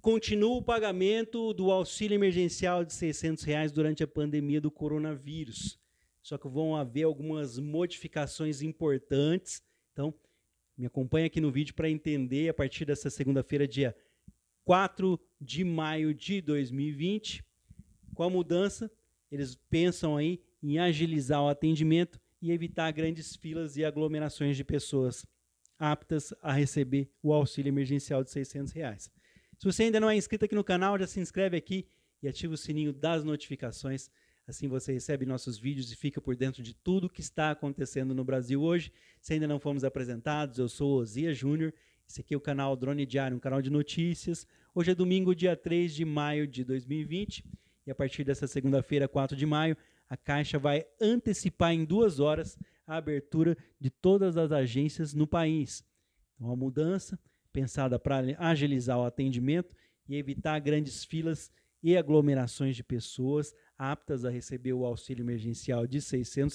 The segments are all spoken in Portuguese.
Continua o pagamento do auxílio emergencial de 600 reais durante a pandemia do coronavírus. Só que vão haver algumas modificações importantes. Então, me acompanha aqui no vídeo para entender a partir dessa segunda-feira, dia 4 de maio de 2020, com a mudança, eles pensam aí em agilizar o atendimento e evitar grandes filas e aglomerações de pessoas aptas a receber o auxílio emergencial de 600 reais. Se você ainda não é inscrito aqui no canal, já se inscreve aqui e ativa o sininho das notificações. Assim você recebe nossos vídeos e fica por dentro de tudo o que está acontecendo no Brasil hoje. Se ainda não fomos apresentados, eu sou Ozia Júnior. Esse aqui é o canal Drone Diário, um canal de notícias. Hoje é domingo, dia 3 de maio de 2020. E a partir dessa segunda-feira, 4 de maio, a Caixa vai antecipar em duas horas a abertura de todas as agências no país. Então, a mudança pensada para agilizar o atendimento e evitar grandes filas e aglomerações de pessoas aptas a receber o auxílio emergencial de R$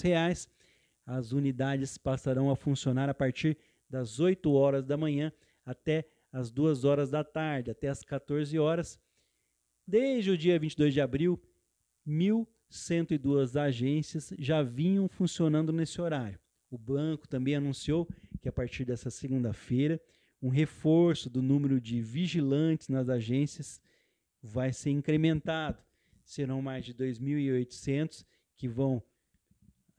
Reais. As unidades passarão a funcionar a partir das 8 horas da manhã até as 2 horas da tarde, até as 14 horas. Desde o dia 22 de abril, 1.102 agências já vinham funcionando nesse horário. O banco também anunciou que a partir dessa segunda-feira um reforço do número de vigilantes nas agências vai ser incrementado. Serão mais de 2.800 que vão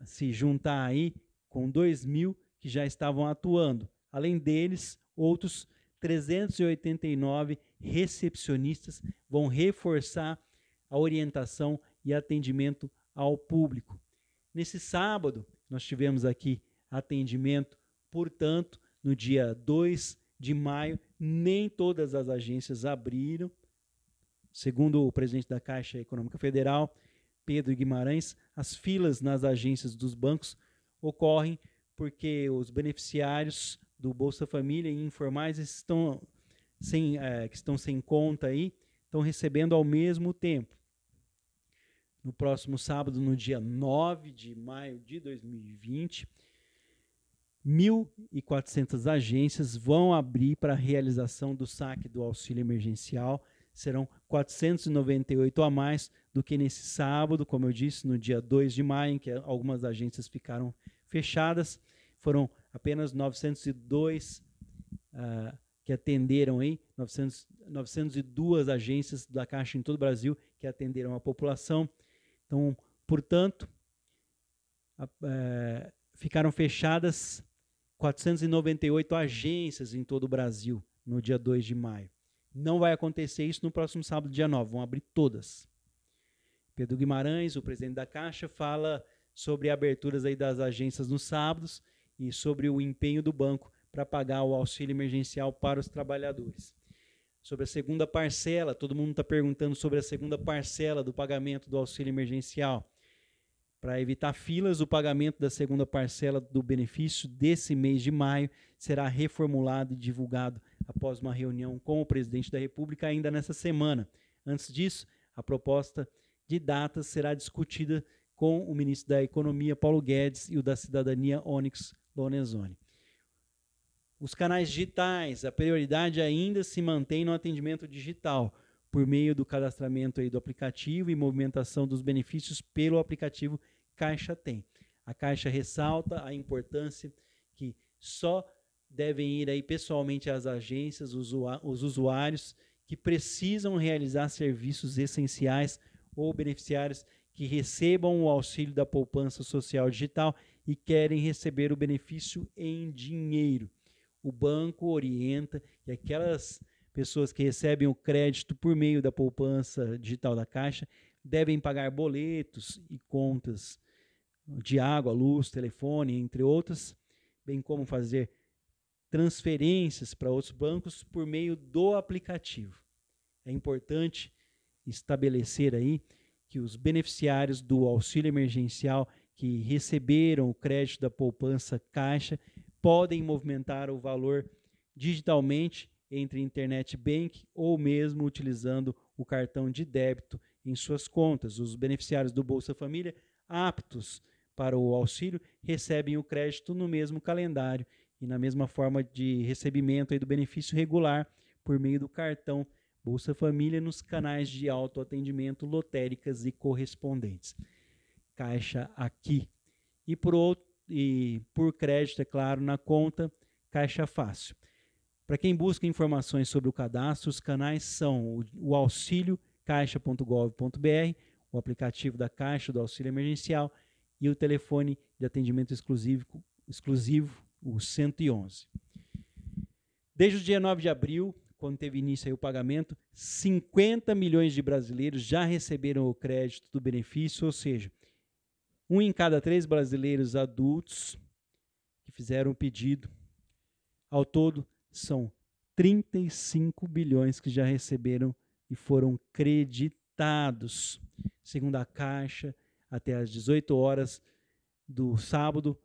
se juntar aí com 2.000 que já estavam atuando. Além deles, outros 389 recepcionistas vão reforçar a orientação e atendimento ao público. Nesse sábado, nós tivemos aqui atendimento, portanto, no dia 2 de maio, nem todas as agências abriram. Segundo o presidente da Caixa Econômica Federal, Pedro Guimarães, as filas nas agências dos bancos ocorrem porque os beneficiários do Bolsa Família e informais estão sem, é, que estão sem conta aí, estão recebendo ao mesmo tempo. No próximo sábado, no dia 9 de maio de 2020, 1.400 agências vão abrir para a realização do saque do auxílio emergencial. Serão 498 a mais do que nesse sábado, como eu disse, no dia 2 de maio, em que algumas agências ficaram fechadas. Foram apenas 902 uh, ah, que atenderam aí, 900, 902 agências da Caixa em todo o Brasil que atenderam a população. Então, portanto, uh, ficaram fechadas 498 agências em todo o Brasil no dia 2 de maio. Não vai acontecer isso no próximo sábado, dia 9. Vão abrir todas. Pedro Guimarães, o presidente da Caixa, fala sobre aberturas aí das agências nos sábados e sobre o empenho do banco para pagar o auxílio emergencial para os trabalhadores. Sobre a segunda parcela, todo mundo está perguntando sobre a segunda parcela do pagamento do auxílio emergencial. Para evitar filas, o pagamento da segunda parcela do benefício desse mês de maio será reformulado e divulgado após uma reunião com o presidente da República ainda nesta semana. Antes disso, a proposta de datas será discutida com o ministro da Economia, Paulo Guedes, e o da Cidadania, Onyx Lonezoni. Os canais digitais, a prioridade ainda se mantém no atendimento digital por meio do cadastramento aí do aplicativo e movimentação dos benefícios pelo aplicativo caixa tem. A caixa ressalta a importância que só devem ir aí pessoalmente às agências os, os usuários que precisam realizar serviços essenciais ou beneficiários que recebam o auxílio da poupança social digital e querem receber o benefício em dinheiro. O banco orienta que aquelas pessoas que recebem o crédito por meio da poupança digital da Caixa devem pagar boletos e contas de água, luz, telefone, entre outras, bem como fazer transferências para outros bancos por meio do aplicativo. É importante estabelecer aí que os beneficiários do auxílio emergencial que receberam o crédito da poupança Caixa podem movimentar o valor digitalmente entre internet bank ou mesmo utilizando o cartão de débito em suas contas. Os beneficiários do Bolsa Família aptos para o auxílio recebem o crédito no mesmo calendário e na mesma forma de recebimento do benefício regular por meio do cartão Bolsa Família nos canais de autoatendimento, lotéricas e correspondentes. Caixa aqui. E por, outro, e por crédito, é claro, na conta Caixa Fácil. Para quem busca informações sobre o cadastro, os canais são o auxílio caixa.gov.br, o aplicativo da Caixa do Auxílio Emergencial e o telefone de atendimento exclusivo, exclusivo o 111. Desde o dia 9 de abril, quando teve início o pagamento, 50 milhões de brasileiros já receberam o crédito do benefício, ou seja, um em cada três brasileiros adultos que fizeram o pedido. Ao todo, são 35 bilhões que já receberam e foram creditados. Segundo a Caixa, até às 18 horas do sábado,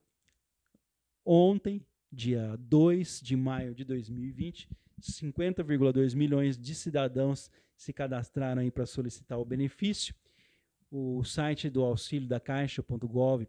ontem, dia 2 de maio de 2020, 50,2 milhões de cidadãos se cadastraram aí para solicitar o benefício. O site do auxílio da Caixa.gov.br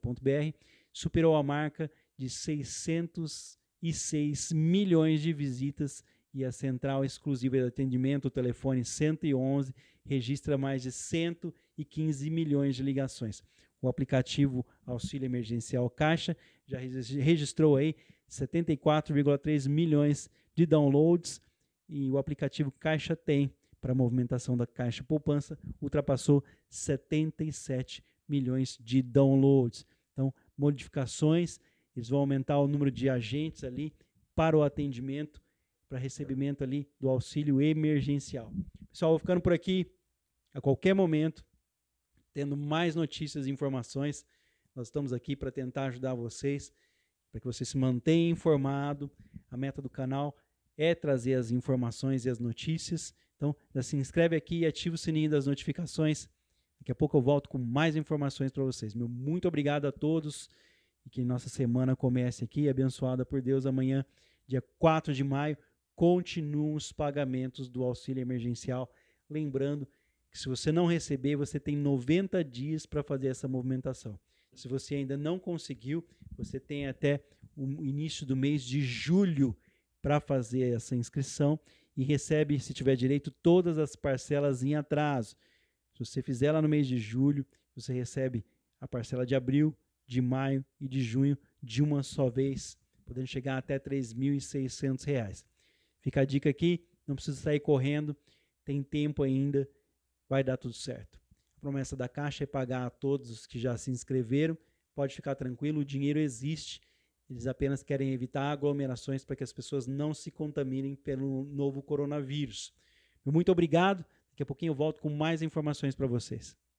superou a marca de 600 106 milhões de visitas e a central exclusiva de atendimento, o telefone 111, registra mais de 115 milhões de ligações. O aplicativo Auxílio Emergencial Caixa já registrou aí 74,3 milhões de downloads e o aplicativo Caixa Tem para a movimentação da Caixa Poupança ultrapassou 77 milhões de downloads. Então, modificações eles vão aumentar o número de agentes ali para o atendimento, para recebimento ali do auxílio emergencial. Pessoal, vou ficando por aqui a qualquer momento, tendo mais notícias e informações. Nós estamos aqui para tentar ajudar vocês, para que você se mantenha informado. A meta do canal é trazer as informações e as notícias. Então, já se inscreve aqui e ativa o sininho das notificações. Daqui a pouco eu volto com mais informações para vocês. Meu muito obrigado a todos que nossa semana comece aqui, abençoada por Deus. Amanhã, dia 4 de maio, continuam os pagamentos do auxílio emergencial. Lembrando que se você não receber, você tem 90 dias para fazer essa movimentação. Se você ainda não conseguiu, você tem até o início do mês de julho para fazer essa inscrição e recebe, se tiver direito, todas as parcelas em atraso. Se você fizer lá no mês de julho, você recebe a parcela de abril, de maio e de junho de uma só vez, podendo chegar até R$ 3.600. Fica a dica aqui, não precisa sair correndo, tem tempo ainda, vai dar tudo certo. A promessa da Caixa é pagar a todos os que já se inscreveram, pode ficar tranquilo, o dinheiro existe, eles apenas querem evitar aglomerações para que as pessoas não se contaminem pelo novo coronavírus. Muito obrigado. Daqui a pouquinho eu volto com mais informações para vocês.